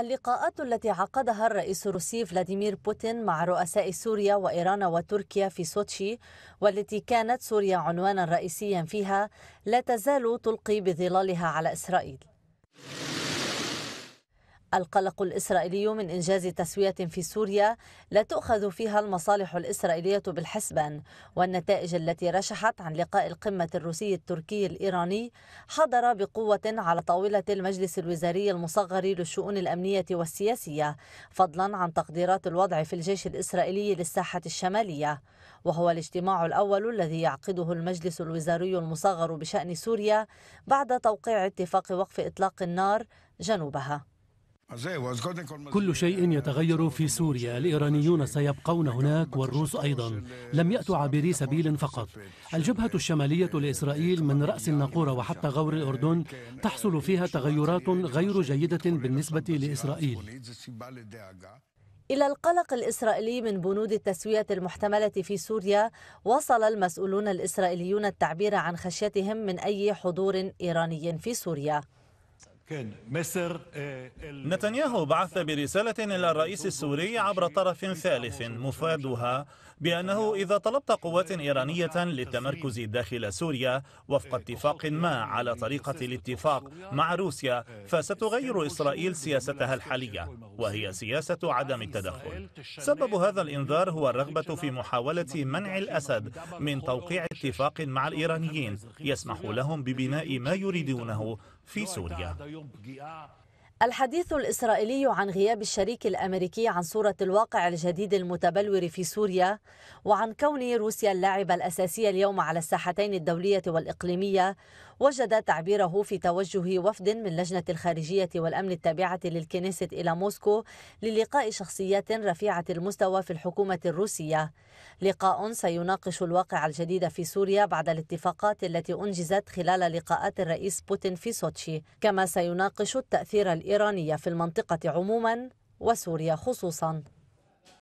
اللقاءات التي عقدها الرئيس الروسي فلاديمير بوتين مع رؤساء سوريا وإيران وتركيا في سوتشي والتي كانت سوريا عنوانا رئيسيا فيها لا تزال تلقي بظلالها على إسرائيل القلق الإسرائيلي من إنجاز تسوية في سوريا لا تؤخذ فيها المصالح الإسرائيلية بالحسبان والنتائج التي رشحت عن لقاء القمة الروسي التركي الإيراني حضر بقوة على طاولة المجلس الوزاري المصغر للشؤون الأمنية والسياسية فضلا عن تقديرات الوضع في الجيش الإسرائيلي للساحة الشمالية وهو الاجتماع الأول الذي يعقده المجلس الوزاري المصغر بشأن سوريا بعد توقيع اتفاق وقف إطلاق النار جنوبها كل شيء uh, يتغير في سوريا الإيرانيون سيبقون هناك والروس أيضا لم يأتوا عابري سبيل فقط الجبهة الشمالية لإسرائيل من رأس الناقورة وحتى غور الأردن تحصل فيها تغيرات غير جيدة بالنسبة لإسرائيل إلى القلق الإسرائيلي من بنود التسوية المحتملة في سوريا وصل المسؤولون الإسرائيليون التعبير عن خشيتهم من أي حضور إيراني في سوريا آه، نتنياهو بعث برسالة إلى الرئيس السوري عبر طرف ثالث مفادها بأنه إذا طلبت قوات إيرانية للتمركز داخل سوريا وفق اتفاق ما على طريقة الاتفاق مع روسيا فستغير إسرائيل سياستها الحالية وهي سياسة عدم التدخل سبب هذا الإنذار هو الرغبة في محاولة منع الأسد من توقيع اتفاق مع الإيرانيين يسمح لهم ببناء ما يريدونه في سوريا الحديث الإسرائيلي عن غياب الشريك الأمريكي عن صورة الواقع الجديد المتبلور في سوريا وعن كون روسيا اللاعب الأساسي اليوم على الساحتين الدولية والإقليمية وجد تعبيره في توجه وفد من لجنة الخارجية والأمن التابعة للكنيسة إلى موسكو للقاء شخصيات رفيعة المستوى في الحكومة الروسية لقاء سيناقش الواقع الجديد في سوريا بعد الاتفاقات التي أنجزت خلال لقاءات الرئيس بوتين في سوتشي كما سيناقش التأثير الإيرانية في المنطقة عموما وسوريا خصوصا